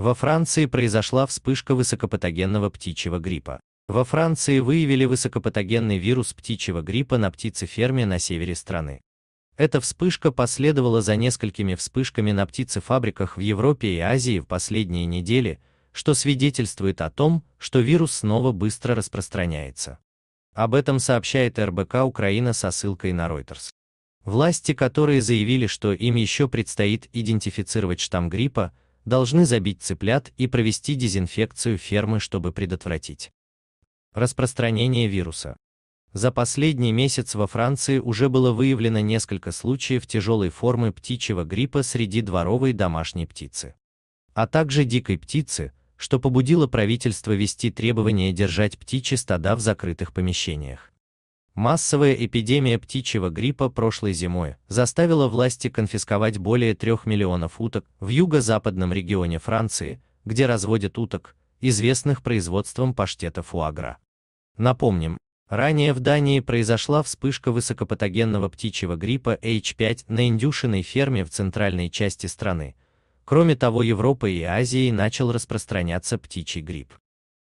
Во Франции произошла вспышка высокопатогенного птичьего гриппа. Во Франции выявили высокопатогенный вирус птичьего гриппа на птицеферме на севере страны. Эта вспышка последовала за несколькими вспышками на птицефабриках в Европе и Азии в последние недели, что свидетельствует о том, что вирус снова быстро распространяется. Об этом сообщает РБК Украина со ссылкой на Reuters. Власти, которые заявили, что им еще предстоит идентифицировать штамм гриппа, должны забить цыплят и провести дезинфекцию фермы, чтобы предотвратить распространение вируса. За последний месяц во Франции уже было выявлено несколько случаев тяжелой формы птичьего гриппа среди дворовой домашней птицы, а также дикой птицы, что побудило правительство вести требования держать птичьи стада в закрытых помещениях. Массовая эпидемия птичьего гриппа прошлой зимой заставила власти конфисковать более 3 миллионов уток в юго-западном регионе Франции, где разводят уток, известных производством паштета фуагра. Напомним, ранее в Дании произошла вспышка высокопатогенного птичьего гриппа H5 на индюшиной ферме в центральной части страны. Кроме того, Европа и Азией начал распространяться птичий грипп.